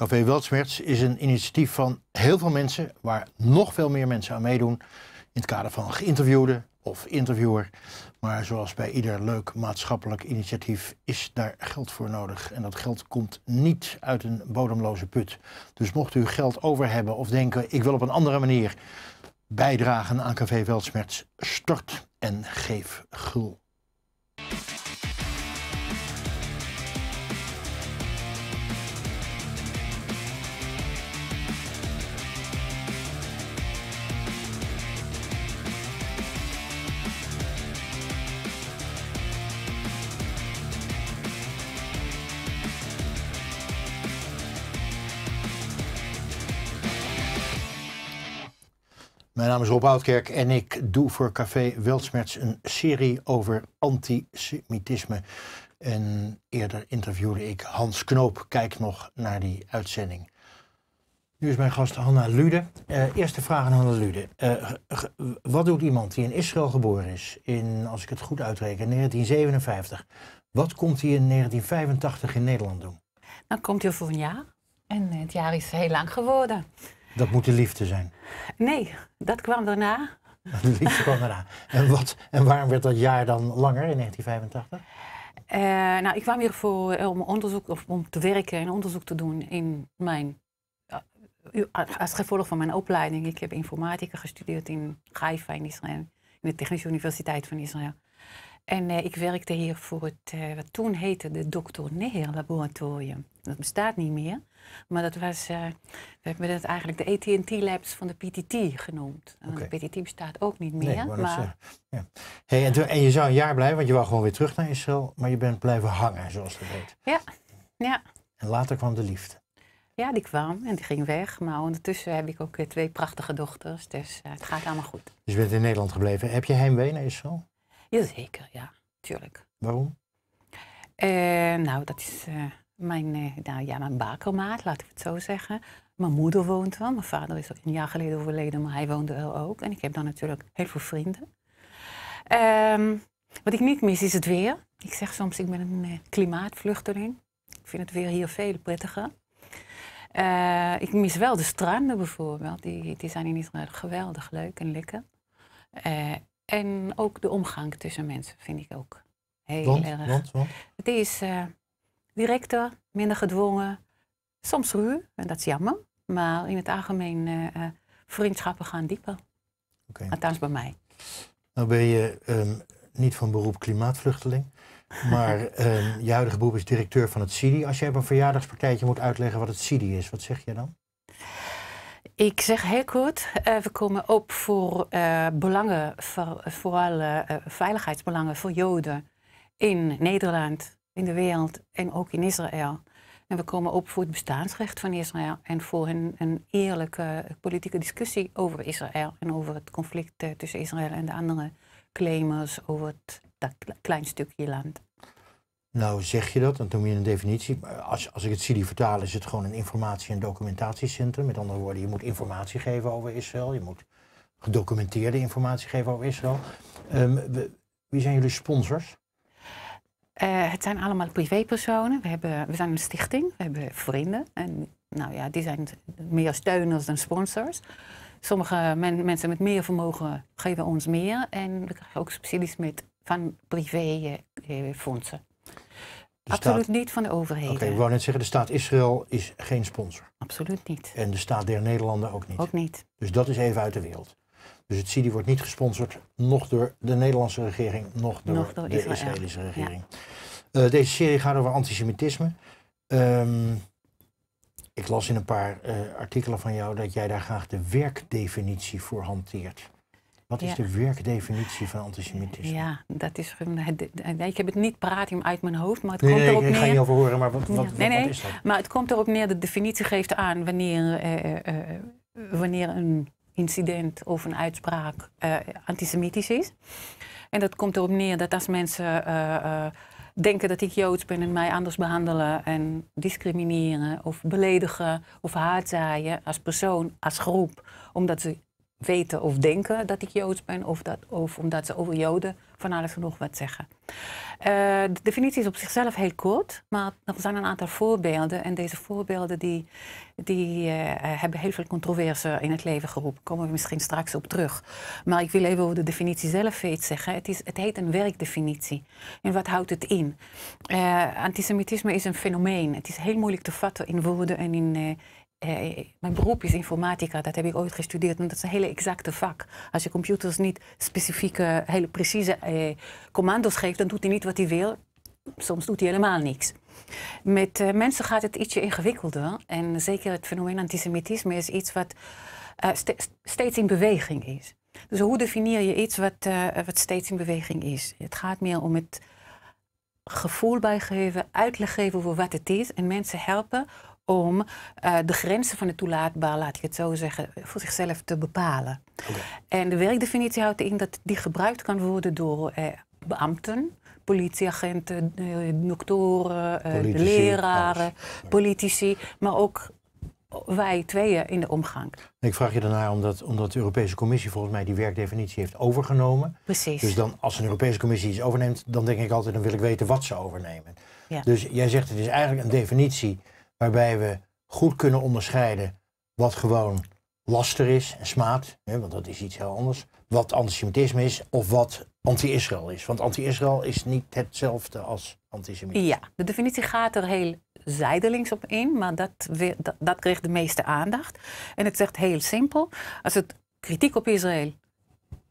Café Weltsmerts is een initiatief van heel veel mensen, waar nog veel meer mensen aan meedoen. In het kader van geïnterviewde of interviewer. Maar zoals bij ieder leuk maatschappelijk initiatief is daar geld voor nodig. En dat geld komt niet uit een bodemloze put. Dus mocht u geld over hebben of denken, ik wil op een andere manier bijdragen aan Café Weltsmerts, stort en geef gul Mijn naam is Rob Oudkerk en ik doe voor Café Weltsmerts een serie over antisemitisme. En eerder interviewde ik Hans Knoop. Kijk nog naar die uitzending. Nu is mijn gast Hanna Lude. Eh, eerste vraag aan Hanna Lude. Eh, wat doet iemand die in Israël geboren is, in, als ik het goed uitreken, 1957? Wat komt hij in 1985 in Nederland doen? Dan nou, komt hij voor een jaar. En het jaar is heel lang geworden. Dat moet de liefde zijn. Nee, dat kwam daarna. De liefde kwam daarna. En, wat, en waarom werd dat jaar dan langer in 1985? Eh, nou, ik kwam hier voor, eh, om, onderzoek, of om te werken en onderzoek te doen in mijn eh, als gevolg van mijn opleiding. Ik heb informatica gestudeerd in Haifa in Israël, in de Technische Universiteit van Israël. En ik werkte hier voor het, wat toen heette de Dr. Neher Laboratorium. Dat bestaat niet meer. Maar dat was, eh, we hebben dat eigenlijk de AT&T Labs van de PTT genoemd. Okay. De PTT bestaat ook niet meer. Nee, maar, eh, Ja. Hey, en, en, je zou een jaar blijven, want je wou gewoon weer terug naar Israël, maar je bent blijven hangen, zoals je weet. Ja, ja. En later kwam de liefde. Ja, die kwam en die ging weg. Maar ondertussen heb ik ook eh, twee prachtige dochters. Dus het gaat allemaal goed. Dus je bent in Nederland gebleven. Heb je heimwee naar Israël? Jazeker, ja. Tuurlijk. Waarom? nou, dat is mijn, eh, nou ja, mijn bakermaat, laat ik het zo zeggen. Mijn moeder woont wel. Mijn vader is een jaar geleden overleden, maar hij woonde wel ook. En ik heb dan natuurlijk heel veel vrienden. Ehm, wat ik niet mis is het weer. Ik zeg soms, ik ben een eh, klimaatvluchteling. Ik vind het weer hier veel prettiger. Eh, ik mis wel de stranden bijvoorbeeld. Die, die zijn in Israël geweldig leuk en lekker. en ook de omgang tussen mensen vind ik ook heel erg. Want, want? Het is directer, minder gedwongen, soms ruw, en dat is jammer. Maar in het algemeen uh, vriendschappen gaan dieper. Okay. Althans bij mij. Nou ben je ehm, niet van beroep klimaatvluchteling. Maar ehm, je huidige beroep is directeur van het CIDI. Als jij op een verjaardagspartijtje moet uitleggen wat het CIDI is, wat zeg je dan? Ik zeg heel kort, eh, we komen op voor belangen, voor, vooral veiligheidsbelangen voor Joden in Nederland in de wereld en ook in Israël. En we komen op voor het bestaansrecht van Israël en voor een, een eerlijke politieke discussie over Israël en over het conflict eh, tussen Israël en de andere claimers over het, dat klein stukje land. Nou zeg je dat, dan noem je een definitie. Als, als ik het zie vertaal, is het gewoon een informatie- en documentatiecentrum. Met andere woorden, je moet informatie geven over Israël. Je moet gedocumenteerde informatie geven over Israël. Ehm, wie zijn jullie sponsors? Eh, het zijn allemaal privépersonen. We, hebben, we zijn een stichting, we hebben vrienden. En nou ja, die zijn meer steuners dan sponsors. Sommige mensen met meer vermogen geven ons meer. En we krijgen ook subsidies met, van privéfondsen. Eh, eh, fondsen. Absoluut niet van de overheden. Oké, okay, ik wou net zeggen, de staat Israël is geen sponsor. Absoluut niet. En de staat der Nederlanden ook niet. Ook niet. Dus dat is even uit de wereld. Dus het CIDI wordt niet gesponsord, nog door de Nederlandse regering, nog door, de Israëlische regering. Eh, deze serie gaat over antisemitisme. Ehm, ik las in een paar eh, artikelen van jou dat jij daar graag de werkdefinitie voor hanteert. Wat is de werkdefinitie van antisemitisme? Ja, dat is. Ik heb het niet praat uit mijn hoofd, maar het komt erop neer. Nee, ik ga niet over horen, maar wat, wat, wat is dat? Maar het komt erop neer dat de definitie geeft aan wanneer, eh, wanneer een incident of een uitspraak uh, antisemitisch is. En dat komt erop neer dat als mensen eh, eh, denken dat ik Joods ben en mij anders behandelen en discrimineren of beledigen of haatzaaien als persoon, als groep, omdat ze weten of denken dat ik Joods ben of, dat, of omdat ze over Joden van alles genoeg wat zeggen. Eh, de definitie is op zichzelf heel kort, maar er zijn een aantal voorbeelden. En deze voorbeelden die, die, eh, hebben heel veel controverse in het leven geroepen. Daar komen we misschien straks op terug. Maar ik wil even over de definitie zelf iets zeggen. Het, is, het heet een werkdefinitie. En wat houdt het in? Eh, antisemitisme is een fenomeen. Het is heel moeilijk te vatten in woorden en in, eh, mijn beroep is informatica, dat heb ik ooit gestudeerd. En dat is een hele exacte vak. Als je computers niet specifieke, hele precieze eh, commando's geeft, dan doet hij niet wat hij wil. Soms doet hij helemaal niks. Met eh, mensen gaat het ietsje ingewikkelder. En zeker het fenomeen antisemitisme is iets wat eh, steeds in beweging is. Dus hoe definieer je iets wat, eh, wat steeds in beweging is? Het gaat meer om het gevoel bijgeven, uitleg geven voor wat het is en mensen helpen om eh, de grenzen van het toelaatbaar, laat ik het zo zeggen, voor zichzelf te bepalen. En de werkdefinitie houdt in dat die gebruikt kan worden door uh, beambten, politieagenten, eh, doktoren, leraren, politici, maar ook wij tweeën in de omgang. Ik vraag je daarnaar omdat, omdat de Europese Commissie volgens mij die werkdefinitie heeft overgenomen. Precies. Dus dan, als een Europese Commissie iets overneemt, dan denk ik altijd, dan wil ik weten wat ze overnemen. Ja. Dus jij zegt het is eigenlijk een definitie waarbij we goed kunnen onderscheiden wat gewoon laster is en smaad, hè, want dat is iets heel anders, wat antisemitisme is of wat anti-Israël is. Want anti-Israël is niet hetzelfde als antisemitisme. Ja, de definitie gaat er heel zijdelings op in, maar dat, dat, dat kreeg de meeste aandacht. En het zegt heel simpel, als het kritiek op Israël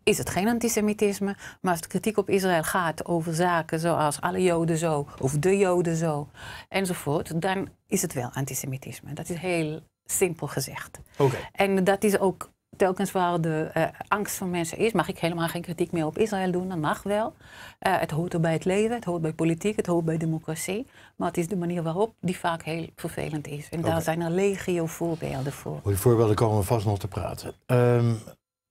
is het geen antisemitisme. Maar als de kritiek op Israël gaat over zaken zoals alle Joden zo, of de Joden zo, enzovoort, dan is het wel antisemitisme. Dat is heel simpel gezegd. Oké. En dat is ook telkens waar de eh, angst van mensen is, mag ik helemaal geen kritiek meer op Israël doen. Dat mag wel. Eh, het hoort er bij het leven, het hoort bij politiek, het hoort bij democratie. Maar het is de manier waarop die vaak heel vervelend is. En daar zijn er legio voorbeelden voor. Oh, die voorbeelden komen we vast nog te praten. Um,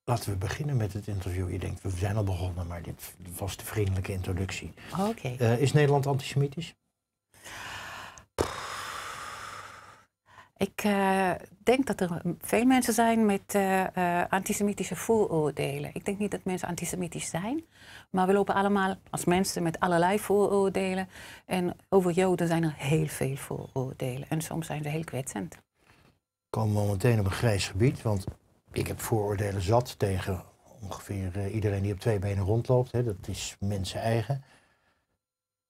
Laten we beginnen met het interview. Je denkt, we zijn al begonnen, maar dit was de vriendelijke introductie. Oké. Eh, is Nederland antisemitisch? Ik eh, denk dat er veel mensen zijn met eh, antisemitische vooroordelen. Ik denk niet dat mensen antisemitisch zijn, maar we lopen allemaal als mensen met allerlei vooroordelen. En over Joden zijn er heel veel vooroordelen en soms zijn ze heel kwetsend. Komen we meteen op een grijs gebied, want ik heb vooroordelen zat tegen ongeveer eh, iedereen die op twee benen rondloopt. Hè. Dat is mensen eigen.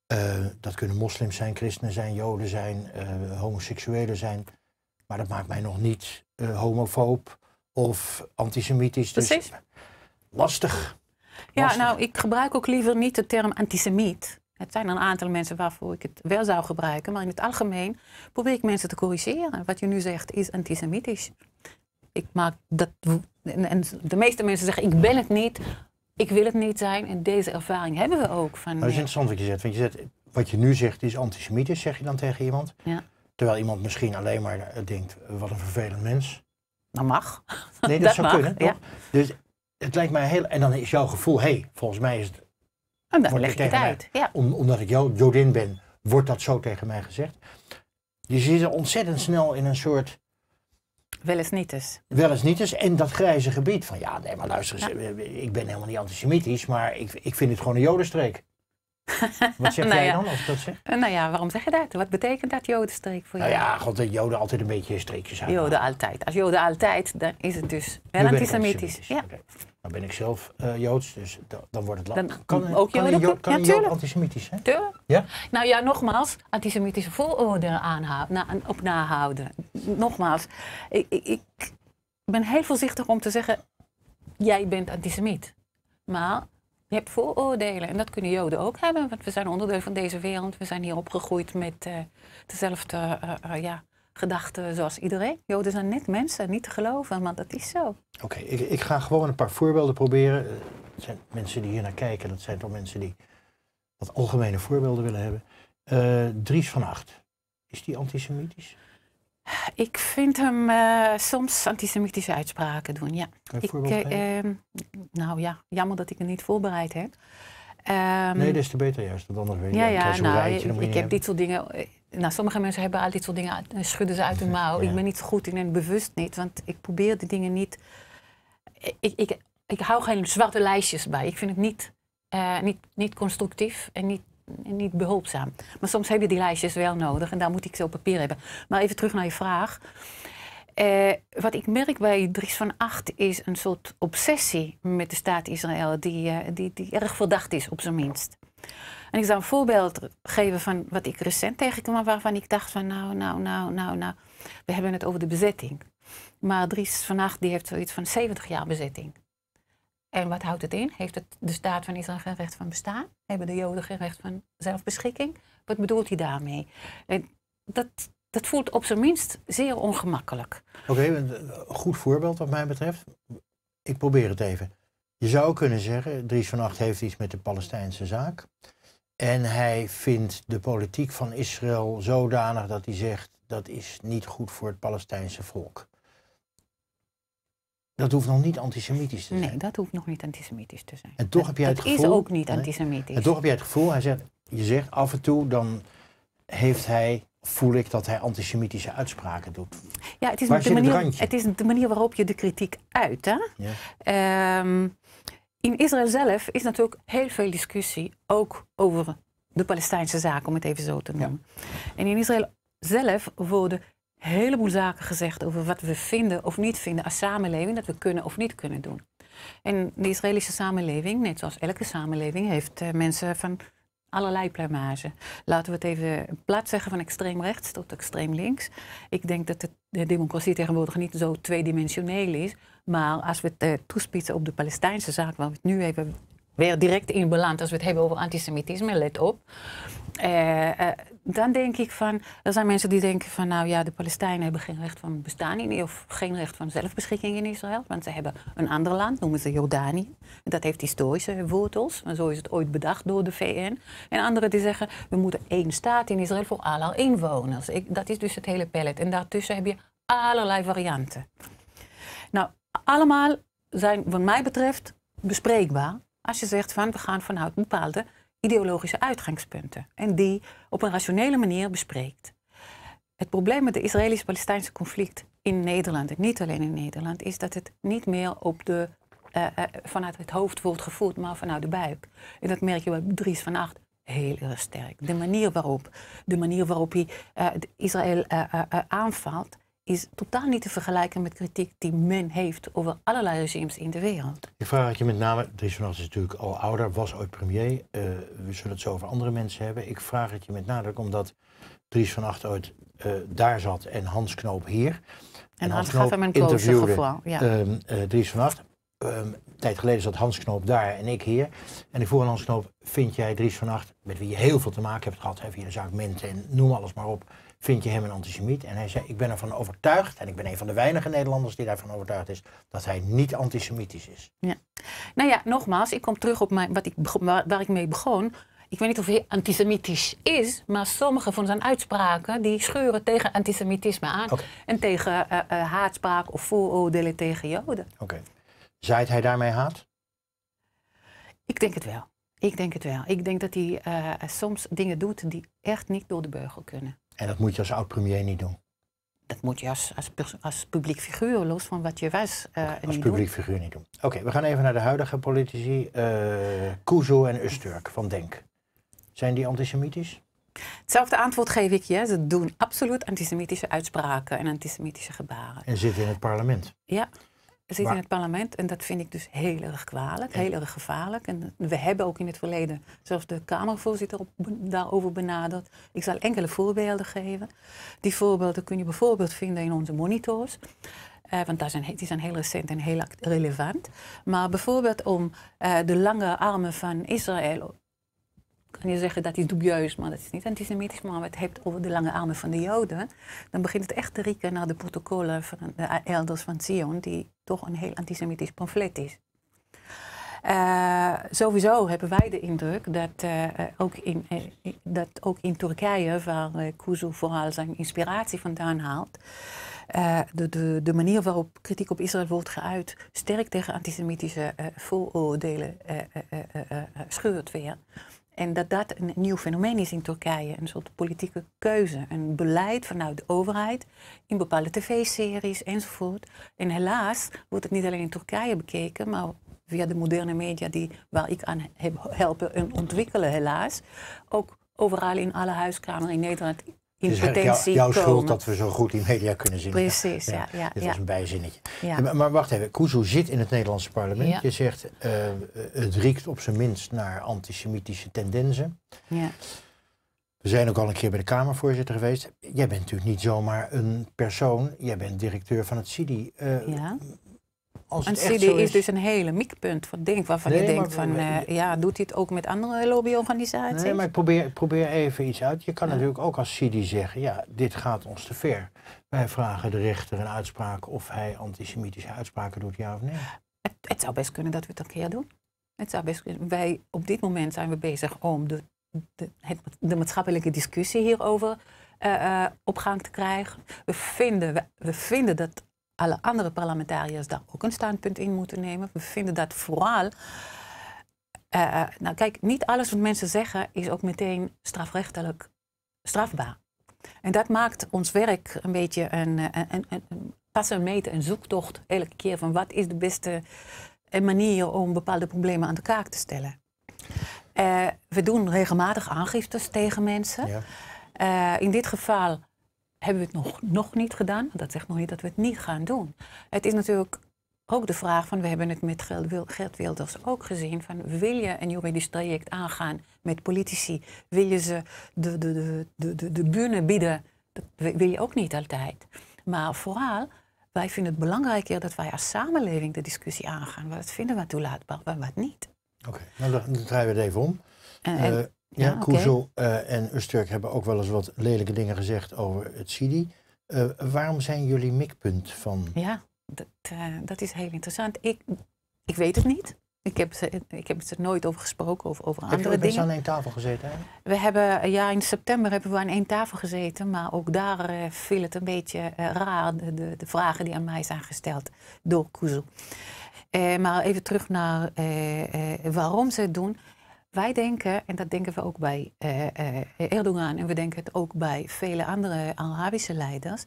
Eh, dat kunnen moslims zijn, christenen zijn, joden zijn, eh, homoseksuelen zijn. Maar dat maakt mij nog niet uh, homofoob of antisemitisch. Dus Precies. lastig. Ja, nou, ik gebruik ook liever niet de term antisemiet. Het zijn een aantal mensen waarvoor ik het wel zou gebruiken. Maar in het algemeen probeer ik mensen te corrigeren. Wat je nu zegt is antisemitisch ik maak dat. En de meeste mensen zeggen: ik ben het niet, ik wil het niet zijn. En deze ervaring hebben we ook. Van, dat is eh, interessant wat je zegt. Want je zegt, wat je nu zegt is antisemitisch, zeg je dan tegen iemand. Ja. Terwijl iemand misschien alleen maar eh, denkt: eh, wat een vervelend mens. Dat mag. Nee, dat, zou mag, kunnen. Toch? Dus het lijkt mij heel. En dan is jouw gevoel: hé, hey, volgens mij is het. En dan leg Mij, ja. om, omdat ik Jodin ben, wordt dat zo tegen mij gezegd. Dus je zit er ontzettend snel in een soort wel eens niet eens. Dus. Wel eens niet eens. Dus. En dat grijze gebied van ja, nee, maar luister eens, eh, ik ben helemaal niet antisemitisch, maar ik, ik vind het gewoon een jodenstreek. Wat zeg nou jij dan als dat zeg? Eh, nou ja, waarom zeg je dat? Wat betekent dat jodenstreek voor nou jou? Nou ja, god, de joden altijd een beetje streekjes aan. Joden altijd. Als joden altijd, dan is het dus wel antisemitisch. Ja. Okay. Nou ben ik zelf eh, joods, dus dan wordt het lastig. Kan, ook kan joden, kan antisemitisch ja? Nou ja, nogmaals, antisemitische vooroordelen aanhouden, op nahouden. Nogmaals, ik, ik, ik ben heel voorzichtig om te zeggen, jij bent antisemiet. Maar je hebt vooroordelen en dat kunnen Joden ook hebben, want we zijn onderdeel van deze wereld. We zijn hier opgegroeid met eh, dezelfde eh, eh, ja, gedachten zoals iedereen. Joden zijn net mensen, niet te geloven, maar dat is zo. Oké, ik, ik, ga gewoon een paar voorbeelden proberen. Er zijn mensen die hier naar kijken, dat zijn toch mensen die wat algemene voorbeelden willen hebben. Eh, Dries van Acht, is die antisemitisch? Ik vind hem eh, soms antisemitische uitspraken doen, ja. ik, eh, ehm, nou ja, jammer dat ik het niet voorbereid heb. Um, nee, is te beter juist, want anders weet ja, je ja, nou, ik, heb dit soort dingen... Nou, sommige mensen hebben al dit soort dingen, schudden ze uit hun mouw. Ik ben niet goed in en bewust niet, want ik probeer de dingen niet... Ik, ik, ik hou geen zwarte lijstjes bij. Ik vind het niet eh, niet, niet constructief en niet, en niet behulpzaam. Maar soms heb je die lijstjes wel nodig en daar moet ik ze op papier hebben. Maar even terug naar je vraag. Eh, wat ik merk bij Dries van Acht is een soort obsessie met de staat Israël, die, eh, die, die erg verdacht is, op zijn minst. En ik zou een voorbeeld geven van wat ik recent tegenkwam, waarvan ik dacht van nou, nou, nou, nou, nou, we hebben het over de bezetting. Maar Dries van Acht die heeft zoiets van 70 jaar bezetting. En wat houdt het in? Heeft het de staat van Israël geen recht van bestaan? Hebben de Joden geen recht van zelfbeschikking? Wat bedoelt hij daarmee? dat, dat voelt op zijn minst zeer ongemakkelijk. Oké, een goed voorbeeld wat mij betreft. Ik probeer het even. Je zou kunnen zeggen, Dries van Acht heeft iets met de Palestijnse zaak. En hij vindt de politiek van Israël zodanig dat hij zegt dat is niet goed voor het Palestijnse volk. Dat hoeft nog niet antisemitisch te zijn. Nee, dat hoeft nog niet antisemitisch te zijn. En toch heb je het gevoel. is ook niet antisemitisch. en toch heb je het gevoel, hij zegt, je zegt af en toe dan heeft hij voel ik dat hij antisemitische uitspraken doet. Ja, het is, Waar de, manier, het, is de manier waarop je de kritiek uit. Hè? Ja. Ehm, in Israël zelf is natuurlijk heel veel discussie, ook over de Palestijnse zaak, om het even zo te noemen. En in Israël zelf worden hele heleboel zaken gezegd over wat we vinden of niet vinden als samenleving dat we kunnen of niet kunnen doen. En de Israëlische samenleving, net zoals elke samenleving, heeft eh, mensen van allerlei pluimage. Laten we het even plat zeggen van extreem rechts tot extreem links. Ik denk dat de, democratie tegenwoordig niet zo tweedimensioneel is. Maar als we het uh, toespitsen op de Palestijnse zaak, waar we het nu even weer direct in beland als we het hebben over antisemitisme, let op. Eh, eh, dan denk ik van, er zijn mensen die denken van, nou ja, de Palestijnen hebben geen recht van bestaan in, of geen recht van zelfbeschikking in Israël, want ze hebben een ander land, noemen ze Jordanië. Dat heeft historische wortels, en zo is het ooit bedacht door de VN. En anderen die zeggen, we moeten één staat in Israël voor alle inwoners. Ik, dat is dus het hele pallet. En daartussen heb je allerlei varianten. Nou, allemaal zijn, wat mij betreft, bespreekbaar als je zegt van we gaan vanuit bepaalde ideologische uitgangspunten en die op een rationele manier bespreekt. Het probleem met de Israëlisch-Palestijnse conflict in Nederland, en niet alleen in Nederland, is dat het niet meer op de, eh, eh, vanuit het hoofd wordt gevoerd, maar vanuit de buik. En dat merk je bij Dries van Acht heel erg sterk. De manier waarop, de manier waarop hij eh, Israël aanvalt, is totaal niet te vergelijken met kritiek die men heeft over allerlei regimes in de wereld. Ik vraag het je met name, Dries van Acht is natuurlijk al ouder, was ooit premier. Eh, we zullen het zo over andere mensen hebben. Ik vraag het je met nadruk omdat Dries van Acht ooit eh, daar zat en Hans Knoop hier. En, en Hans, gaf hem een ja. Um, Dries van Acht. Ehm, een tijd geleden zat Hans Knoop daar en ik hier. En ik vroeg aan Hans Knoop, vind jij Dries van Acht, met wie je heel veel te maken hebt gehad, hè, via de zaak Mente en noem alles maar op vind je hem een antisemiet? En hij zei, ik ben ervan overtuigd, en ik ben een van de weinige Nederlanders die daarvan overtuigd is, dat hij niet antisemitisch is. Ja. Nou ja, nogmaals, ik kom terug op mijn, wat ik, waar, ik mee begon. Ik weet niet of hij antisemitisch is, maar sommige van zijn uitspraken die scheuren tegen antisemitisme aan. En tegen uh, haatspraak of vooroordelen tegen Joden. Oké. Okay. hij daarmee haat? Ik denk het wel. Ik denk het wel. Ik denk dat hij eh, soms dingen doet die echt niet door de beugel kunnen. En dat moet je als oud-premier niet doen. Dat moet je als, als, als, publiek figuur, los van wat je was, uh, als publiek figuur niet doen. Oké, we gaan even naar de huidige politici. Uh, Kuzo en Usturk van Denk. Zijn die antisemitisch? Hetzelfde antwoord geef ik je. Ze doen absoluut antisemitische uitspraken en antisemitische gebaren. En zitten in het parlement. Ja zit in het parlement en dat vind ik dus heel erg kwalijk, heel erg gevaarlijk. En we hebben ook in het verleden zelfs de Kamervoorzitter op, daarover benaderd. Ik zal enkele voorbeelden geven. Die voorbeelden kun je bijvoorbeeld vinden in onze monitors. Eh, want daar zijn, die zijn heel recent en heel relevant. Maar bijvoorbeeld om eh, de lange armen van Israël kan je zeggen dat hij dubieus, maar dat is niet antisemitisch. Maar het hebt over de lange armen van de Joden. Dan begint het echt te rieken naar de protocollen van de eh, elders van Zion, die toch een heel antisemitisch pamflet is. Eh, sowieso hebben wij de indruk dat, eh, ook, in, dat ook in Turkije, waar Kuzu vooral zijn inspiratie vandaan haalt, de, de, de, manier waarop kritiek op Israël wordt geuit sterk tegen antisemitische vooroordelen scheurt weer. En dat dat een nieuw fenomeen is in Turkije. Een soort politieke keuze, een beleid vanuit de overheid in bepaalde tv-series enzovoort. En helaas wordt het niet alleen in Turkije bekeken, maar via de moderne media die, waar ik aan heb helpen en ontwikkelen helaas. Ook overal in alle huiskamers in Nederland in dus jou, jouw schuld dat we zo goed die media kunnen zien. Precies, ja. ja, ja dit was een bijzinnetje. Maar, maar, wacht even, Kuzu zit in het Nederlandse parlement. Je zegt, eh, het riekt op zijn minst naar antisemitische tendensen. Ja. We zijn ook al een keer bij de Kamervoorzitter geweest. Jij bent natuurlijk niet zomaar een persoon. Jij bent directeur van het CIDI. Uh, eh, ja als een is, is, dus een hele mikpunt van denk, waarvan nee, je eh, denkt van, ja, doet dit ook met andere lobbyorganisaties? Nee, maar ik probeer, probeer even iets uit. Je kan natuurlijk ook als CD zeggen, ja, dit gaat ons te ver. Wij vragen de rechter een uitspraak of hij antisemitische uitspraken doet, ja of nee. Het, het zou best kunnen dat we het een keer doen. Het zou best Wij, op dit moment zijn we bezig om de, de, het, de maatschappelijke discussie hierover eh, eh, op gang te krijgen. We vinden, we, we vinden dat alle andere parlementariërs daar ook een standpunt in moeten nemen. We vinden dat vooral. Eh, eh, nou, kijk, niet alles wat mensen zeggen is ook meteen strafrechtelijk strafbaar. En dat maakt ons werk een beetje een, eh, een, een, passen, meten en zoektocht elke keer van wat is de beste manier om bepaalde problemen aan de kaak te stellen. we doen regelmatig aangiftes tegen mensen. in dit geval hebben we het nog, nog niet gedaan. Dat zegt nog niet dat we het niet gaan doen. Het is natuurlijk ook de vraag van, we hebben het met Gert Wilders ook gezien, van wil je een juridisch traject aangaan met politici? Wil je ze de, de, de, de, de, de bühne bieden? Dat wil je ook niet altijd. Maar vooral, wij vinden het belangrijker dat wij als samenleving de discussie aangaan. Wat vinden we toelaatbaar, wat niet. Oké, nou, dan draaien we het even om. Eh, ja, Koezel eh, en Usturk hebben ook wel eens wat lelijke dingen gezegd over het Sidi. Eh, waarom zijn jullie mikpunt van? Ja, dat, eh, dat is heel interessant. Ik, ik weet het niet. Ik heb, ik heb het er nooit over gesproken of over heb andere dingen. Heb je aan één tafel gezeten? We hebben, ja, in september hebben we aan één tafel gezeten. Maar ook daar viel het een beetje raar, de, de, vragen die aan mij zijn gesteld door Koezel. maar even terug naar waarom ze het doen. Wij denken, en dat denken we ook bij uh, Erdogan en we denken het ook bij vele andere Arabische leiders,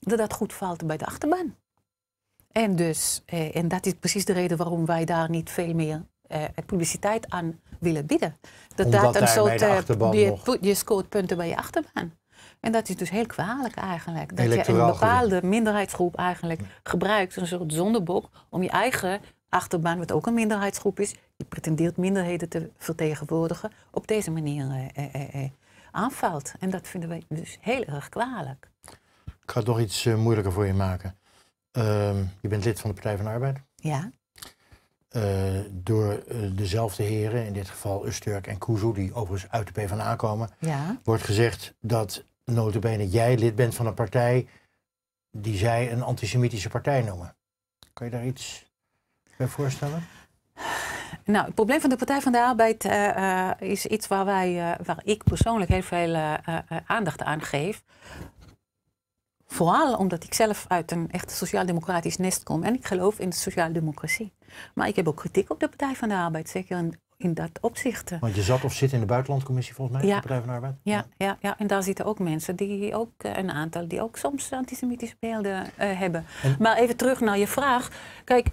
dat dat goed valt bij de achterban. En, dus, eh, en dat is precies de reden waarom wij daar niet veel meer publiciteit aan willen bieden. Dat dat een soort. je, je scoort punten bij je achterban. En dat is dus heel kwalijk eigenlijk. Dat je een bepaalde minderheidsgroep eigenlijk gebruikt, een soort zondebok, om je eigen achterbaan, wat ook een minderheidsgroep is, die pretendeert minderheden te vertegenwoordigen, op deze manier eh, eh, eh, eh, aanvalt. En dat vinden wij dus heel erg kwalijk. Ik ga het nog iets eh, moeilijker voor je maken. Ehm, je bent lid van de Partij van de Arbeid. Ja. Eh, door dezelfde heren, in dit geval Usturk en Kuzu, die overigens uit de PvdA komen, ja. wordt gezegd dat Bene, jij lid bent van een partij die zij een antisemitische partij noemen. Kan je daar iets bij voorstellen? Nou, het probleem van de Partij van de Arbeid eh, eh, is iets waar, wij, eh, waar ik persoonlijk heel veel aandacht aan geef. Vooral omdat ik zelf uit een echt sociaal-democratisch nest kom en ik geloof in de sociaal-democratie. Maar ik heb ook kritiek op de Partij van de Arbeid, zeker in, dat opzicht. Want je zat of zit in de buitenlandcommissie volgens mij, ja. de Partij van de Arbeid? Ja, ja. Ja, en daar zitten ook mensen, die ook, een aantal, die ook soms antisemitische beelden hebben. Maar even terug naar je vraag. Kijk,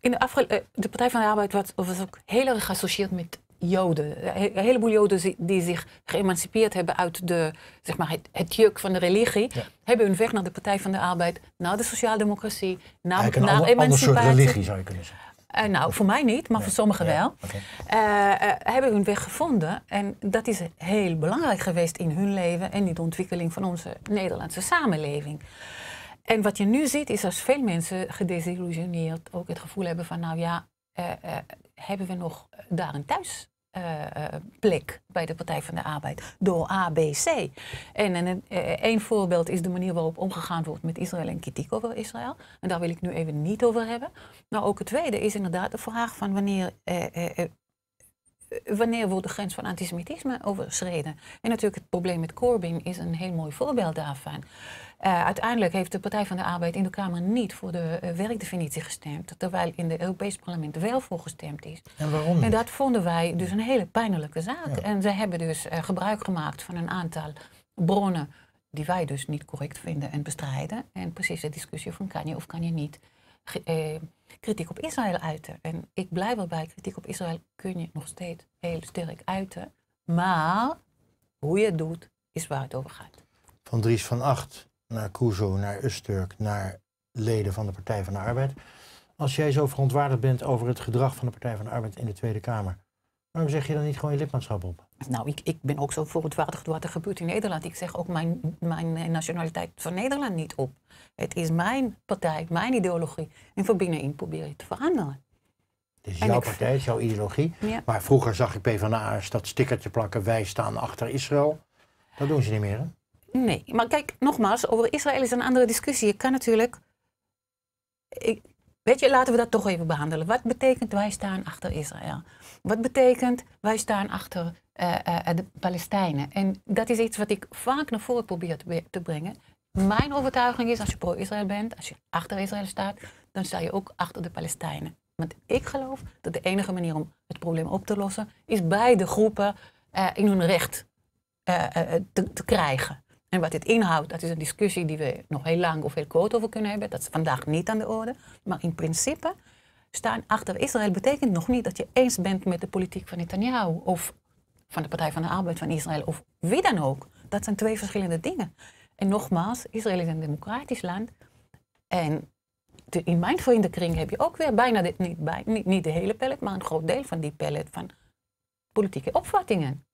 in de, eh, de Partij van de Arbeid was, ook heel erg geassocieerd met Joden. Eh, een heleboel Joden die zich geëmancipeerd hebben uit de, zeg maar het, juk van de religie, hebben hun weg naar de Partij van de Arbeid, naar de sociaaldemocratie, naar, Eigenlijk naar een soort religie zou je kunnen zeggen. Eh, nou, voor mij niet, maar voor sommigen wel. Okay. hebben hun weg gevonden. En dat is heel belangrijk geweest in hun leven en in de ontwikkeling van onze Nederlandse samenleving. En wat je nu ziet is dat veel mensen gedesillusioneerd ook het gevoel hebben van nou ja, eh, eh, hebben we nog eh, daar een thuis? plek bij de Partij van de Arbeid door ABC. En een, een voorbeeld is de manier waarop omgegaan wordt met Israël en kritiek over Israël. En daar wil ik nu even niet over hebben. Maar nou, ook het tweede is inderdaad de vraag van wanneer wanneer wordt de grens van antisemitisme overschreden? En natuurlijk het probleem met Corbyn is een heel mooi voorbeeld daarvan. Eh, uiteindelijk heeft de Partij van de Arbeid in de Kamer niet voor de eh, werkdefinitie gestemd, terwijl in het Europees Parlement wel voor gestemd is. En waarom? Niet? En dat vonden wij dus een hele pijnlijke zaak. En ze hebben dus eh, gebruik gemaakt van een aantal bronnen die wij dus niet correct vinden en bestrijden. En precies de discussie van kan je of kan je niet kritiek op Israël uiten. En ik blijf erbij, kritiek op Israël kun je nog steeds heel sterk uiten. Maar hoe je het doet, is waar het over gaat. Van Dries van Acht, naar Kuzo, naar Usturk, naar leden van de Partij van de Arbeid. Als jij zo verontwaardigd bent over het gedrag van de Partij van de Arbeid in de Tweede Kamer, waarom zeg je dan niet gewoon je lidmaatschap op? Nou, ik, ik ben ook zo verontwaardigd door wat er gebeurt in Nederland. Ik zeg ook mijn, mijn nationaliteit van Nederland niet op. Het is mijn partij, mijn ideologie. En van binnenin probeer je te veranderen. Het is jouw partij, jouw ideologie. Maar vroeger zag ik PvdA's dat stickertje plakken, wij staan achter Israël. Dat doen ze niet meer, Nee, maar kijk, nogmaals, over Israël is een andere discussie. Je kan natuurlijk... Ik, weet je, laten we dat toch even behandelen. Wat betekent wij staan achter Israël? Wat betekent wij staan achter eh, eh, eh, de Palestijnen? En dat is iets wat ik vaak naar voren probeer te, brengen. Mijn overtuiging is, als je pro-Israël bent, als je achter Israël staat, dan sta je ook achter de Palestijnen. Want ik geloof dat de enige manier om het probleem op te lossen is beide groepen in hun recht te, krijgen. En wat dit inhoudt, dat is een discussie die we nog heel lang of heel kort over kunnen hebben. Dat is vandaag niet aan de orde. Maar in principe staan achter Israël betekent nog niet dat je eens bent met de politiek van Netanyahu of van de Partij van de Arbeid van Israël of wie dan ook. Dat zijn twee verschillende dingen. En nogmaals, Israël is een democratisch land. En de, in mijn vriendenkring heb je ook weer bijna, dit niet, bij, niet, niet de hele pallet, maar een groot deel van die pallet van politieke opvattingen.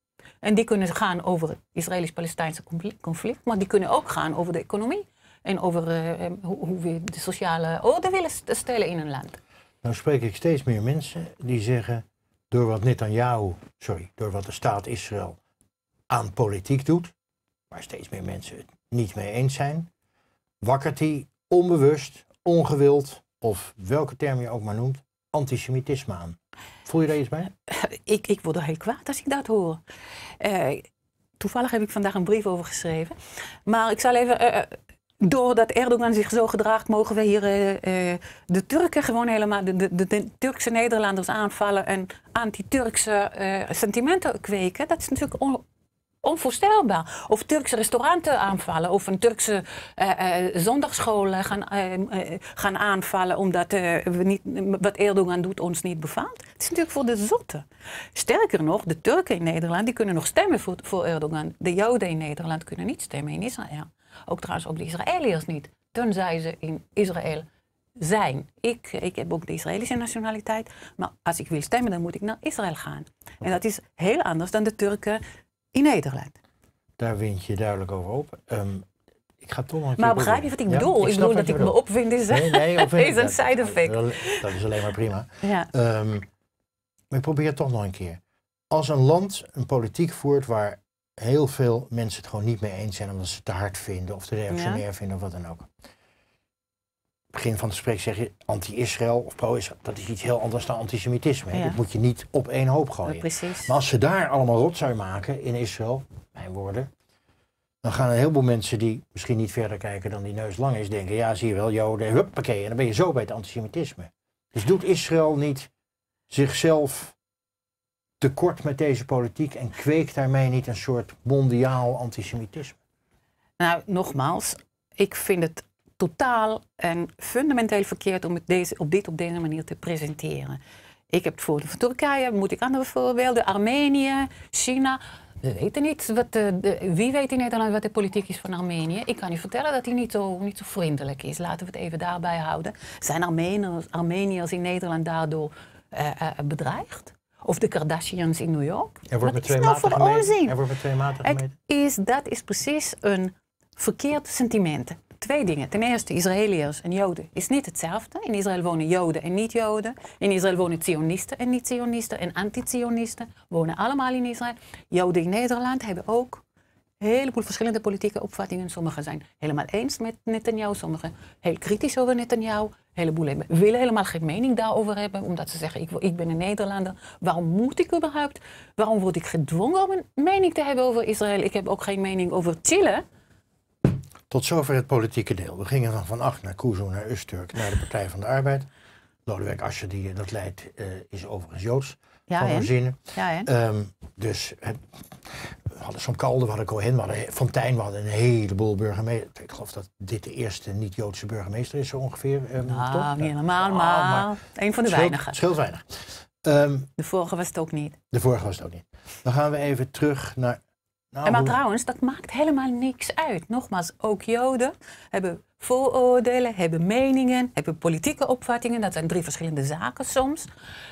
En die kunnen gaan over het Israëlisch-Palestijnse conflict, maar die kunnen ook gaan over de economie en over eh, eh, hoe, hoe, we de sociale orde willen stellen in een land. Nou spreek ik steeds meer mensen die zeggen, door wat Netanyahu, sorry, door wat de staat Israël aan politiek doet, waar steeds meer mensen het niet mee eens zijn, wakkert hij onbewust, ongewild of welke term je ook maar noemt, antisemitisme aan. Voel je daar iets bij? Eh, ik, ik word er heel kwaad als ik dat hoor. Eh, toevallig heb ik vandaag een brief over geschreven. Maar ik zal even. Eh, doordat Erdogan zich zo gedraagt, mogen we hier de Turken gewoon helemaal, de, de, de, Turkse Nederlanders aanvallen en anti-Turkse sentimenten kweken. Dat is natuurlijk on, onvoorstelbaar. Of Turkse restauranten aanvallen, of een Turkse uh, eh, eh, zondagscholen eh, gaan, gaan aanvallen omdat we niet, wat Erdogan doet ons niet bevalt. Het is natuurlijk voor de zotte. Sterker nog, de Turken in Nederland die kunnen nog stemmen voor, Erdogan. De Joden in Nederland kunnen niet stemmen in Israël. Ook trouwens ook de Israëliërs niet, tenzij ze in Israël zijn. Ik, ik heb ook de Israëlische nationaliteit. Maar als ik wil stemmen, dan moet ik naar Israël gaan. En dat is heel anders dan de Turken in Nederland. Daar wint je duidelijk over op. Ehm, ik ga toch nog een maar begrijp je wat ik bedoel? ik, bedoel dat ik me opvind is, nee, nee, is een side effect. Dat, is alleen maar prima. Ja. Um, ehm, maar ik probeer het toch nog een keer. Als een land een politiek voert waar heel veel mensen het gewoon niet mee eens zijn omdat ze het te hard vinden of te reactionair vinden of wat dan ook begin van het gesprek zeg je anti-Israël of pro-Israël. Dat is iets heel anders dan antisemitisme. Dat moet je niet op één hoop gooien. precies. Maar als ze daar allemaal rotzooi maken in Israël, mijn woorden, dan gaan een heleboel mensen die misschien niet verder kijken dan die neus lang is, denken, ja zie je wel, joden, huppakee, en dan ben je zo bij het antisemitisme. Dus doet Israël niet zichzelf tekort met deze politiek en kweekt daarmee niet een soort mondiaal antisemitisme? Nou, nogmaals, ik vind het totaal en fundamenteel verkeerd om het deze, op dit op deze manier te presenteren. Ik heb het voorbeeld van Turkije, moet ik andere voorbeelden, Armenië, China. We weten niet wat wie weet in Nederland wat de politiek is van Armenië. Ik kan u vertellen dat hij niet zo, niet zo vriendelijk is. Laten we het even daarbij houden. Zijn Armeniërs, Armeniërs in Nederland daardoor eh, eh, bedreigd? Of de Kardashians in New York? Er wordt met twee nou Er wordt met twee maten Is, dat is precies een verkeerd sentiment twee dingen. Ten eerste, Israëliërs en Joden is niet hetzelfde. In Israël wonen Joden en niet-Joden. In Israël wonen Zionisten en niet-Zionisten. En anti-Zionisten wonen allemaal in Israël. Joden in Nederland hebben ook een heleboel verschillende politieke opvattingen. Sommigen zijn helemaal eens met Netanyahu, sommigen heel kritisch over Netanyahu. heleboel hebben, willen helemaal geen mening daarover hebben, omdat ze zeggen: ik, ik, ben een Nederlander. Waarom moet ik überhaupt? Waarom word ik gedwongen om een mening te hebben over Israël? Ik heb ook geen mening over Chile. Tot zover het politieke deel. We gingen van Van Acht naar Kuzo, naar Usturk, naar de Partij van de Arbeid. Lodewijk Asscher, die eh, dat leidt, eh, is overigens Joods. Ja, van Zinnen. Ja, um, dus we hadden zo'n Kalde, we hadden Cohen, we hadden Fontijn, we hadden een heleboel burgemeesters. Ik geloof dat dit de eerste niet-Joodse burgemeester is, zo ongeveer. Um, nou, toch? niet helemaal, oh, maar, een van de weinigen. Het weinig. Ehm, de vorige was het ook niet. De vorige was het ook niet. Dan gaan we even terug naar nou, en maar trouwens, dat maakt helemaal niks uit. Nogmaals, ook Joden hebben vooroordelen, hebben meningen, hebben politieke opvattingen. Dat zijn drie verschillende zaken soms.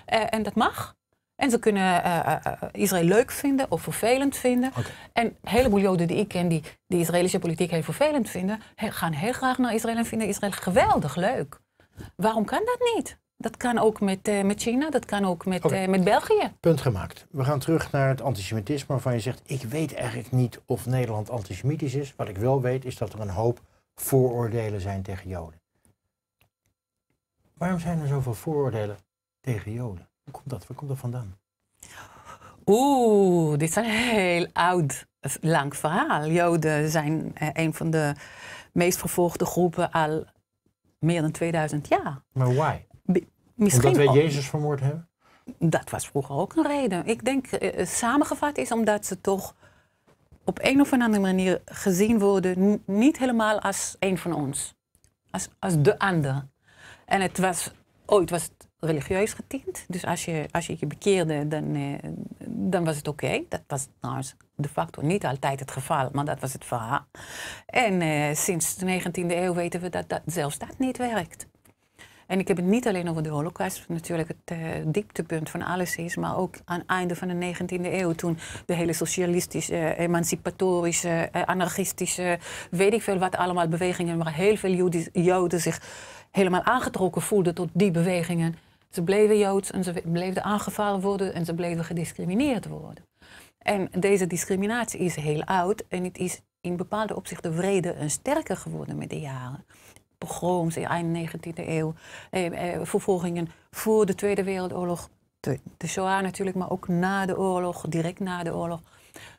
Eh, en dat mag. En ze kunnen eh, eh, Israël leuk vinden of vervelend vinden. En een heleboel Joden die ik ken die de Israëlische politiek heel vervelend vinden, gaan heel graag naar Israël en vinden Israël geweldig leuk. Waarom kan dat niet? Dat kan ook met, eh, met China, dat kan ook met, eh, met België. Punt gemaakt. We gaan terug naar het antisemitisme waarvan je zegt... ik weet eigenlijk niet of Nederland antisemitisch is. Wat ik wel weet is dat er een hoop vooroordelen zijn tegen Joden. Waarom zijn er zoveel vooroordelen tegen Joden? Hoe komt dat? Waar komt dat vandaan? Oeh, dit is een heel oud, lang verhaal. Joden zijn eh, een van de meest vervolgde groepen al meer dan 2000 jaar. Maar why? Misschien omdat wij Jezus vermoord hebben? Dat was vroeger ook een reden. Ik denk, eh, eh, samengevat is omdat ze toch op een of andere manier gezien worden, niet helemaal als een van ons, als, als de ander. En het was, ooit oh, was het religieus getint, dus als je als je, je bekeerde, dan, eh, dan was het oké. Dat was trouwens de facto niet altijd het geval, maar dat was het verhaal. En sinds de 19e eeuw weten we dat, dat zelfs dat niet werkt. En ik heb het niet alleen over de holocaust, natuurlijk het eh, dieptepunt van alles is, maar ook aan het einde van de 19e eeuw, toen de hele socialistische, emancipatorische, eh, anarchistische, weet ik veel wat allemaal bewegingen, waar heel veel Joden, zich helemaal aangetrokken voelden tot die bewegingen. Ze bleven Joods en ze bleven aangevallen worden en ze bleven gediscrimineerd worden. En deze discriminatie is heel oud en het is in bepaalde opzichten vrede en sterker geworden met de jaren pogroms in de 19e eeuw, eh, eh, vervolgingen voor de Tweede Wereldoorlog, de, Shoah natuurlijk, maar ook na de oorlog, direct na de oorlog.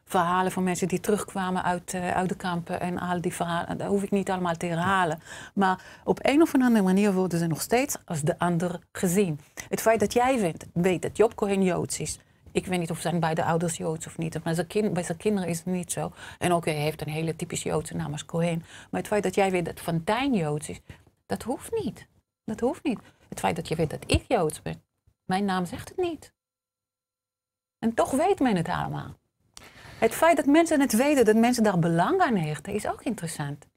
Verhalen van mensen die terugkwamen uit, eh, uit de kampen en al die verhalen, daar hoef ik niet allemaal te herhalen. Maar op een of andere manier worden ze nog steeds als de ander gezien. Het feit dat jij vindt, weet dat Job Cohen Joods is, ik weet niet of zijn beide ouders Joods of niet. Maar zijn kind, bij zijn kinderen is het niet zo. En ook hij heeft een hele typische Joodse naam als Cohen. Maar het feit dat jij weet dat Fantijn Joods is, dat hoeft niet. Dat hoeft niet. Het feit dat je weet dat ik Joods ben, mijn naam zegt het niet. En toch weet men het allemaal. Het feit dat mensen het weten, dat mensen daar belang aan hechten, is ook interessant.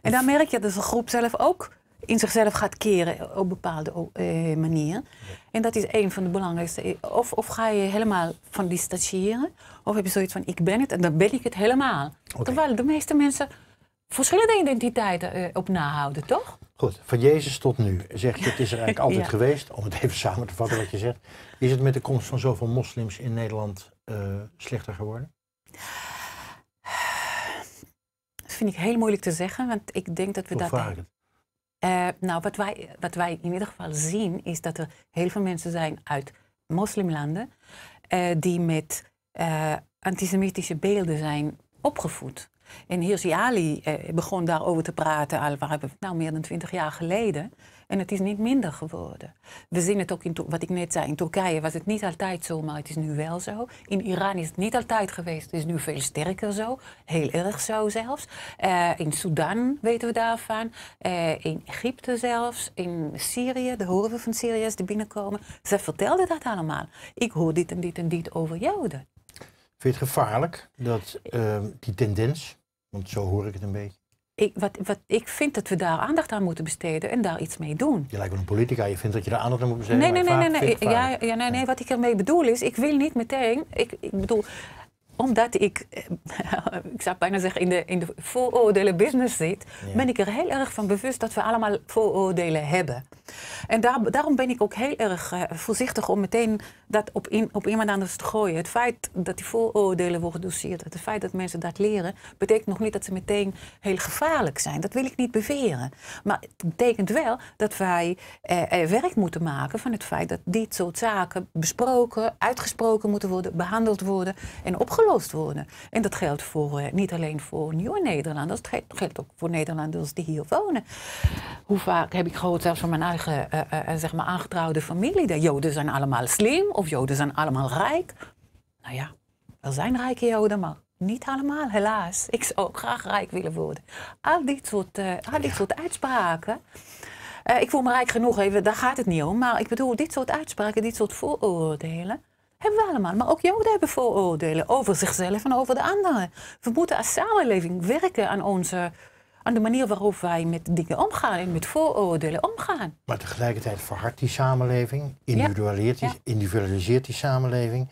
En dan merk je dat de groep zelf ook in zichzelf gaat keren op bepaalde uh, manier. En dat is een van de belangrijkste. Of, of ga je helemaal van distancieren, of heb je zoiets van ik ben het en dan ben ik het helemaal. Terwijl de meeste mensen verschillende identiteiten uh, op nahouden, toch? Goed, van Jezus tot nu, je, het is er eigenlijk altijd geweest, om het even samen te vatten wat je zegt. Is het met de komst van zoveel moslims in Nederland eh, slechter geworden? Dat vind ik heel moeilijk te zeggen, want ik denk dat we Toch dat... Eh, nou, wat wij, wat wij in ieder geval zien is dat er heel veel mensen zijn uit moslimlanden eh, die met eh, antisemitische beelden zijn opgevoed. En Hirsi Ali begon daarover te praten al nou, meer dan twintig jaar geleden. En het is niet minder geworden. We zien het ook in, wat ik net zei, in Turkije was het niet altijd zo, maar het is nu wel zo. In Iran is het niet altijd geweest, het is nu veel sterker zo. Heel erg zo zelfs. Eh, in Sudan weten we daarvan. Eh, in Egypte zelfs. In Syrië, de horen we van Syriërs die binnenkomen. Ze vertelden dat allemaal. Ik hoor dit en dit en dit over Joden. Vind je het gevaarlijk, dat, ehm, die tendens, want zo hoor ik het een beetje, ik, wat, wat, ik vind dat we daar aandacht aan moeten besteden en daar iets mee doen. Je lijkt wel een politica, je vindt dat je daar aandacht aan moet besteden. Nee, nee, nee, nee, nee. Ja, ja, nee, nee. Wat ik ermee bedoel is, ik wil niet meteen. Ik, ik bedoel, omdat ik, eh, ik zou bijna zeggen, in de, in de vooroordelen business zit, ben ik er heel erg van bewust dat we allemaal vooroordelen hebben. En daarom ben ik ook heel erg eh, voorzichtig om meteen dat op, in, op iemand anders te gooien. Het feit dat die vooroordelen worden gedoseerd, het feit dat mensen dat leren, betekent nog niet dat ze meteen heel gevaarlijk zijn. Dat wil ik niet beweren. Maar het betekent wel dat wij uh, werk moeten maken van het feit dat dit soort zaken besproken, uitgesproken moeten worden, behandeld worden en opgelost worden. En dat geldt voor, eh, niet alleen voor nieuwe Nederlanders, het geldt ook voor Nederlanders die hier wonen. Hoe vaak heb ik gehoord, zelfs van mijn eigen eh, eh, eh, zeg maar aangetrouwde familie. De Joden zijn allemaal slim of Joden zijn allemaal rijk. Nou ja, er zijn rijke Joden, maar niet allemaal, helaas. Ik zou ook graag rijk willen worden. Al dit soort, al dit soort uitspraken. ik voel me rijk genoeg, even, daar gaat het niet om. Maar ik bedoel, dit soort uitspraken, dit soort vooroordelen hebben we allemaal. Maar ook Joden hebben vooroordelen over zichzelf en over de anderen. We moeten als samenleving werken aan onze aan de manier waarop wij met dingen omgaan en met vooroordelen omgaan. Maar tegelijkertijd verhardt die samenleving, individualiseert die, individualiseert die samenleving.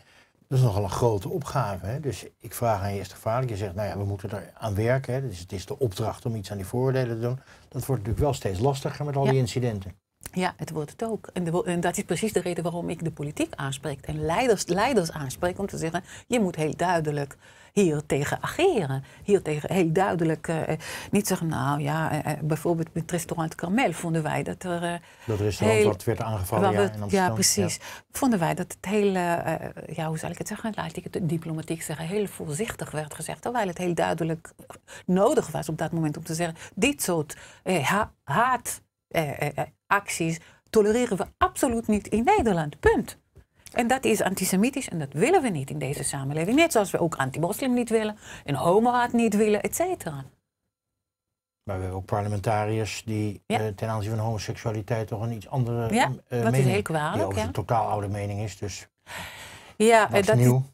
Dat is nogal een grote opgave. Hè? Dus ik vraag aan je eerste gevaarlijk. Je zegt, nou ja, we moeten er aan werken. Hè? Dus het is de opdracht om iets aan die voordelen te doen. Dat wordt natuurlijk wel steeds lastiger met al die incidenten. Ja, het wordt het ook. En, en, dat is precies de reden waarom ik de politiek aanspreek en leiders, leiders aanspreek om te zeggen, je moet heel duidelijk hier tegen ageren. Hier tegen heel duidelijk eh, eh, niet zeggen, nou ja, eh, bijvoorbeeld met restaurant Carmel vonden wij dat er... dat restaurant wat werd aangevallen, ja, in ja, precies. Vonden wij dat het heel, ja, hoe zal ik het zeggen, laat ik het diplomatiek zeggen, heel voorzichtig werd gezegd. Terwijl het heel duidelijk nodig was op dat moment om te zeggen, dit soort haat eh, eh, eh, acties tolereren we absoluut niet in Nederland. Punt. En dat is antisemitisch en dat willen we niet in deze samenleving. Net zoals we ook anti-moslim niet willen, een homohaat niet willen, et cetera. Maar we hebben ook parlementariërs die ten aanzien van homoseksualiteit toch een iets andere ja, uh, mening... Ja, dat is heel kwalijk. Die overigens een totaal oude mening is, dus... Ja, dat,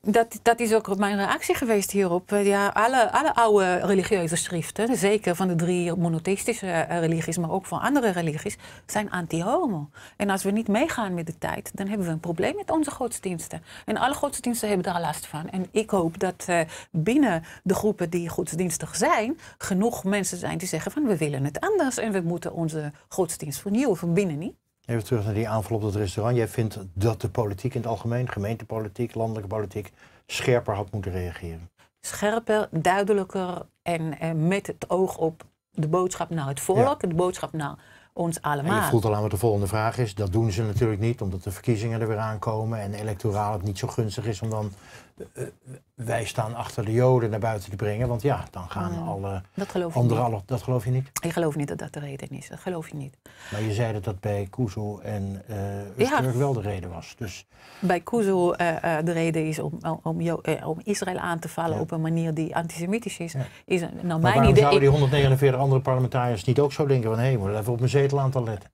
dat, is, dat, is ook mijn reactie geweest hierop. Eh, ja, alle, alle oude religieuze schriften, zeker van de drie monotheïstische eh, religies, maar ook van andere religies, zijn anti-homo. En als we niet meegaan met de tijd, dan hebben we een probleem met onze godsdiensten. En alle godsdiensten hebben daar last van. En ik hoop dat eh, binnen de groepen die godsdienstig zijn, genoeg mensen zijn die zeggen van we willen het anders en we moeten onze godsdienst vernieuwen van binnen niet. Even terug naar die aanval op dat restaurant. Jij vindt dat de politiek in het algemeen, gemeentepolitiek, landelijke politiek, scherper had moeten reageren? Scherper, duidelijker en, en eh, met het oog op de boodschap naar het volk, de boodschap naar ons allemaal. En je voelt al aan wat de volgende vraag is. Dat doen ze natuurlijk niet, omdat de verkiezingen er weer aankomen en electoraal het niet zo gunstig is om dan eh, wij staan achter de Joden naar buiten te brengen. Want ja, dan gaan alle dat geloof andere, dat geloof je niet? Ik geloof niet dat dat de reden is. Dat geloof je niet. Maar je zei dat dat bij Kuzo en uh, wel de reden was. Dus... Bij Kuzo eh, de reden is om, om, om Israël aan te vallen op een manier die antisemitisch is. is nou, maar mijn zouden die 149 andere parlementariërs niet ook zo denken van... hé, we even op mijn zetel te letten?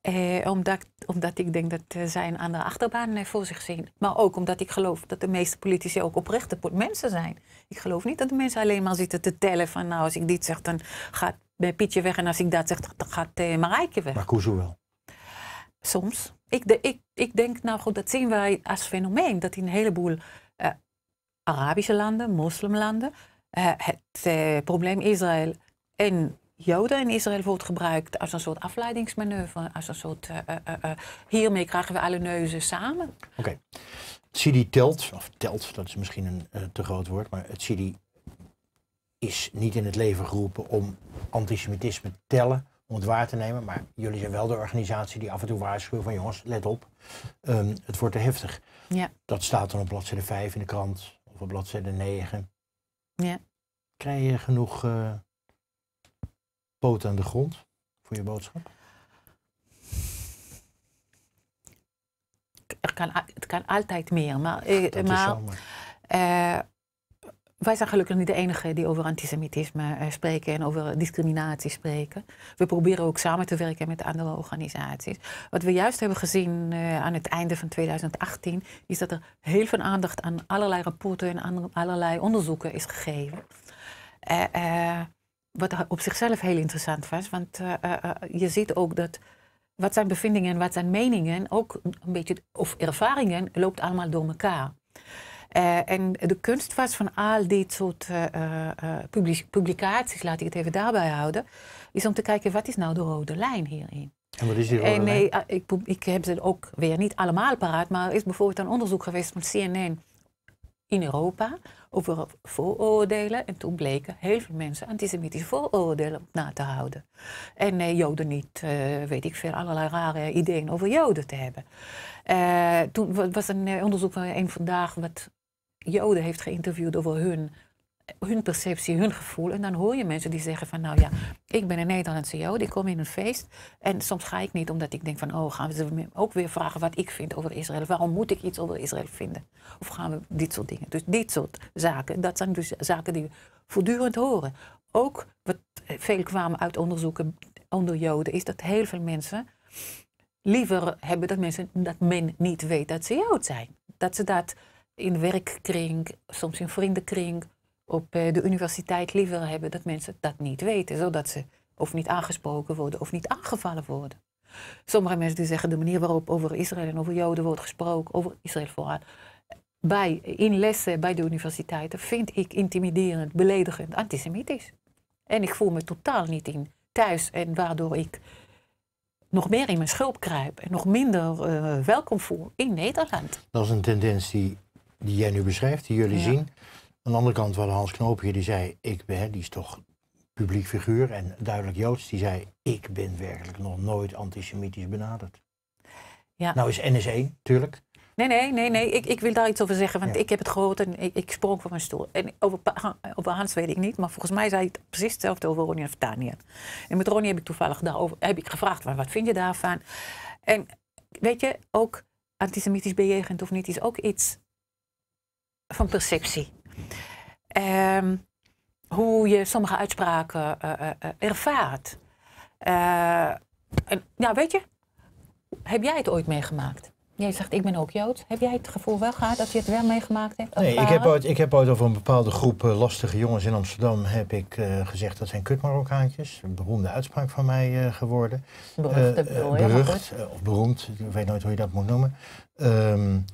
Eh, omdat, omdat ik denk dat eh, zij een andere achterbaan eh, voor zich zien. Maar ook omdat ik geloof dat de meeste politici ook oprechte mensen zijn. Ik geloof niet dat de mensen alleen maar zitten te tellen van... nou, als ik dit zeg, dan gaat Pietje weg. En als ik dat zeg, dan gaat eh, Marijke weg. Maar Kuzu wel? Soms. Ik, de, ik, ik denk, nou goed, dat zien wij als fenomeen. Dat in een heleboel eh, Arabische landen, moslimlanden... het probleem Israël en Joden in Israël wordt gebruikt als een soort afleidingsmanoeuvre, als een soort eh, eh, eh, hiermee krijgen we alle neuzen samen. Oké. Okay. Het telt, of telt, dat is misschien een te groot woord, maar het Sidi is niet in het leven geroepen om antisemitisme te tellen, om het waar te nemen, maar jullie zijn wel de organisatie die af en toe waarschuwt van jongens, let op, ehm, het wordt te heftig. Ja. Dat staat dan op bladzijde 5 in de krant, of op bladzijde 9. Ja. Krijg je genoeg poot aan de grond voor je boodschap? kan, het kan altijd meer, maar, eh, eh, wij zijn gelukkig niet de enige die over antisemitisme eh, spreken en over discriminatie spreken. We proberen ook samen te werken met andere organisaties. Wat we juist hebben gezien eh, aan het einde van 2018 is dat er heel veel aandacht aan allerlei rapporten en aan allerlei onderzoeken is gegeven wat op zichzelf heel interessant was. Want eh, eh, eh, je ziet ook dat wat zijn bevindingen en wat zijn meningen, ook een beetje, of ervaringen, loopt allemaal door elkaar. en de kunst was van al dit soort publicaties, laat ik het even daarbij houden, is om te kijken wat is nou de rode lijn hierin. En wat is die rode en, lijn? Ah, ik, ik, heb ze ook weer niet allemaal paraat, maar er is bijvoorbeeld een onderzoek geweest van CNN in Europa over vooroordelen. En toen bleken heel veel mensen antisemitische vooroordelen na te houden. En eh, Joden niet, eh, weet ik veel, allerlei rare ideeën over Joden te hebben. Eh, toen was een eh, onderzoek van een vandaag wat Joden heeft geïnterviewd over hun hun perceptie, hun gevoel. En dan hoor je mensen die zeggen van, nou ja, ik ben een Nederlandse Jood, ik kom in een feest. En soms ga ik niet omdat ik denk van, oh, gaan ze me ook weer vragen wat ik vind over Israël? Waarom moet ik iets over Israël vinden? Of gaan we dit soort dingen? Dus dit soort zaken, dat zijn dus zaken die we voortdurend horen. Ook, wat eh, veel kwamen uit onderzoeken onder Joden, is dat heel veel mensen liever hebben dat, mensen, dat men niet weet dat ze Jood zijn. Dat ze dat in werkkring, soms in vriendenkring, op eh, de universiteit liever hebben dat mensen dat niet weten, zodat ze of niet aangesproken worden of niet aangevallen worden. Sommige mensen die zeggen de manier waarop over Israël en over Joden wordt gesproken, over Israël vooral, bij, in lessen bij de universiteiten vind ik intimiderend, beledigend, antisemitisch. En ik voel me totaal niet in thuis en waardoor ik nog meer in mijn schulp kruip en nog minder eh, welkom voel in Nederland. Dat is een tendens die, jij nu beschrijft, die jullie zien. Aan de andere kant waren Hans Knoopje, die zei, ik ben, die is toch publiek figuur en duidelijk Joods, die zei, ik ben werkelijk nog nooit antisemitisch benaderd. Ja. Nou is NS1, tuurlijk. Nee, nee, nee, nee. Ik, ik wil daar iets over zeggen, want ik heb het gehoord en ik, ik sprong van mijn stoel. En over, over Hans weet ik niet, maar volgens mij zei het precies hetzelfde over Ronnie en Tania. En met Ronnie heb ik toevallig daarover, heb ik gevraagd, wat vind je daarvan? En weet je, ook antisemitisch bejegend of niet is ook iets van perceptie. Ehm, hoe je sommige uitspraken eh, eh, eh, ervaart. ja, weet je, heb jij het ooit meegemaakt? Jij zegt, ik ben ook Jood. Heb jij het gevoel wel gehad dat je het wel meegemaakt hebt? Nee, ik heb, ooit, ik heb ooit over een bepaalde groep lastige jongens in Amsterdam heb ik, gezegd dat zijn kutmarokkaantjes. Een beroemde uitspraak van mij geworden. Berucht, berucht of beroemd, ik weet nooit hoe je dat moet noemen. Um,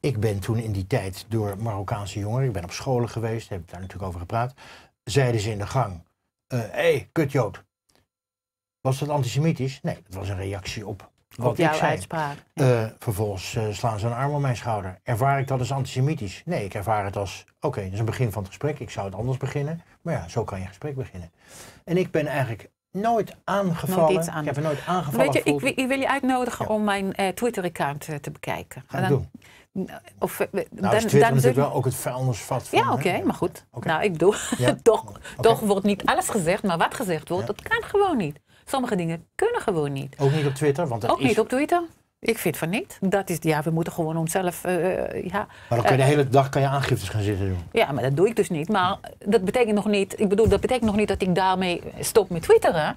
ik ben toen in die tijd door Marokkaanse jongeren, ik ben op scholen geweest, heb daar natuurlijk over gepraat, zeiden ze in de gang, hé, uh, eh, hey, kutjood. Was dat antisemitisch? Nee, dat was een reactie op wat jouw ik zei. uitspraak. Eh, vervolgens eh, slaan ze een arm om mijn schouder. Ervaar ik dat als antisemitisch? Nee, ik ervaar het als, oké, dat is een begin van het gesprek, ik zou het anders beginnen. Maar ja, zo kan je gesprek beginnen. En ik ben eigenlijk nooit aangevallen. Ik heb er nooit aangevallen Weet je, ik, wil je uitnodigen om mijn eh, Twitter-account eh, te bekijken. Ga dan, doen. Of, eh, nou, dan, is dan natuurlijk wel ook het vuilnisvat van... Ja, oké, maar goed. Nou, ik doe. toch, toch wordt niet alles gezegd, maar wat gezegd wordt, dat kan gewoon niet. Sommige dingen kunnen gewoon niet. Ook niet op Twitter? Want dat ook is... niet op Twitter. Ik vind van niet. Dat is, ja, we moeten gewoon onszelf. Uh, eh, eh, ja, maar dan kun je de eh, hele dag kan je aangiftes gaan zitten doen. Ja, maar dat doe ik dus niet. Maar dat betekent nog niet. Ik bedoel, dat betekent nog niet dat ik daarmee stop met twitteren.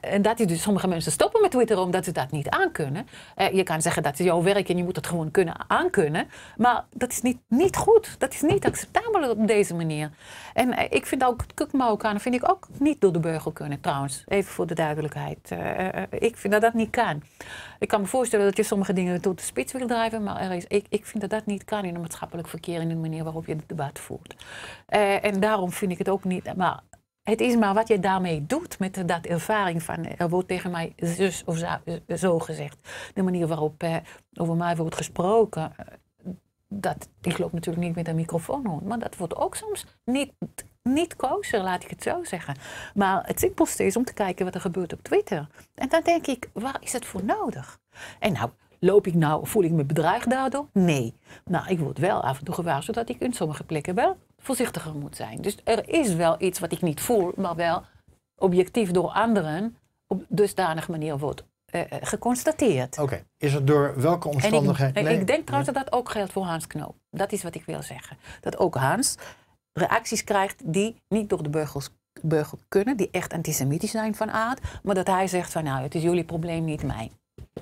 Eh, en dat is dus, sommige mensen stoppen met Twitter omdat ze dat niet aan kunnen. Eh, je kan zeggen dat is jouw werk en je moet het gewoon kunnen aankunnen. Maar dat is niet, niet goed. Dat is niet acceptabel op deze manier. En eh, ik vind ook Kukmaukanen vind ik ook niet door de burger kunnen trouwens. Even voor de duidelijkheid. ik vind dat dat niet kan. Ik kan me voorstellen dat je sommige dingen tot de spits wil drijven. Maar er is, ik, ik vind dat dat niet kan in het maatschappelijk verkeer. In de manier waarop je het debat voert. en daarom vind ik het ook niet. Maar het is maar wat je daarmee doet met dat ervaring van er wordt tegen mij zus of zo, zo gezegd. De manier waarop eh, over mij wordt gesproken. Eh, dat, ik loop natuurlijk niet met een microfoon rond, maar dat wordt ook soms niet, niet kosher, laat ik het zo zeggen. Maar het simpelste is om te kijken wat er gebeurt op Twitter. En dan denk ik, waar is het voor nodig? En nou, Loop ik nou, voel ik me bedreigd daardoor? Nee. Nou, ik word wel af en toe gewaarschuwd dat ik in sommige plekken wel voorzichtiger moet zijn. Dus er is wel iets wat ik niet voel, maar wel objectief door anderen op dusdanige manier wordt eh, eh, geconstateerd. Oké, is het door welke omstandigheden? Ik, ik, denk trouwens dat dat ook geldt voor Hans Knoop. Dat is wat ik wil zeggen. Dat ook Hans reacties krijgt die niet door de burgers burger kunnen, die echt antisemitisch zijn van aard, maar dat hij zegt van nou, het is jullie probleem, niet mijn.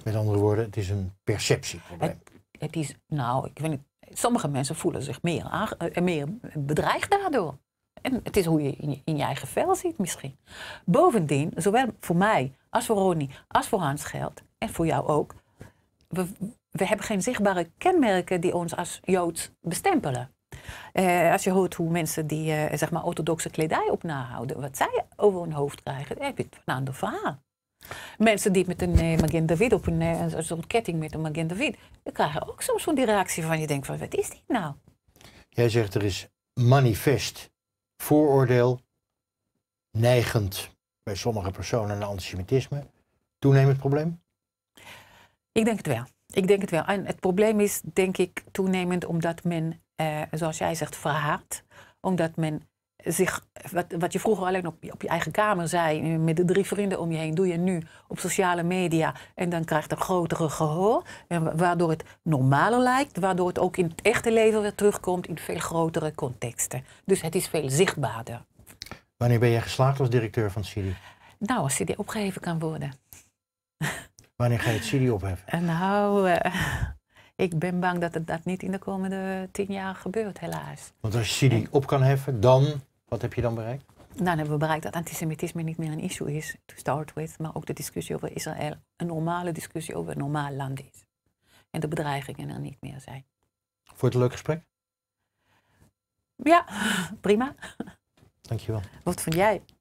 Met andere woorden, het is een perceptieprobleem. het is, nou, ik weet niet, sommige mensen voelen zich meer, eh, meer bedreigd daardoor. En het is hoe je in, je in, je eigen vel ziet misschien. Bovendien, zowel voor mij als voor Ronnie, als voor Hans geldt, en voor jou ook, we, we hebben geen zichtbare kenmerken die ons als Joods bestempelen. Eh, als je hoort hoe mensen die eh, zeg maar orthodoxe kledij op nahouden, wat zij over hun hoofd krijgen, dan heb je het een ander verhaal. Mensen die met een uh, eh, Magen David op een zo'n eh, ketting met een Magen David, dan krijgen ook soms zo'n die reactie van je denkt van wat is dit nou? Jij zegt er is manifest vooroordeel, neigend bij sommige personen naar antisemitisme. Toenemend probleem? Ik denk het wel. Ik denk het wel. En het probleem is, denk ik, toenemend omdat men, eh, zoals jij zegt, verhaat. Omdat men zich, wat, wat je vroeger alleen op je, op je eigen kamer zei, met de drie vrienden om je heen, doe je nu op sociale media. En dan krijgt het grotere gehoor, waardoor het normaler lijkt, waardoor het ook in het echte leven weer terugkomt in veel grotere contexten. Dus het is veel zichtbaarder. Wanneer ben jij geslaagd als directeur van Siri? Nou, als CD opgeheven kan worden. Wanneer ga je het CD opheffen? Nou, eh, ik ben bang dat het dat niet in de komende tien jaar gebeurt, helaas. Want als je op kan heffen, dan wat heb je dan bereikt? Nou, dan hebben we bereikt dat antisemitisme niet meer een issue is, to start with, maar ook de discussie over Israël een normale discussie over een normaal land is. En de bedreigingen er niet meer zijn. Voor het een leuk gesprek? Ja, prima. Dankjewel. Wat vond jij?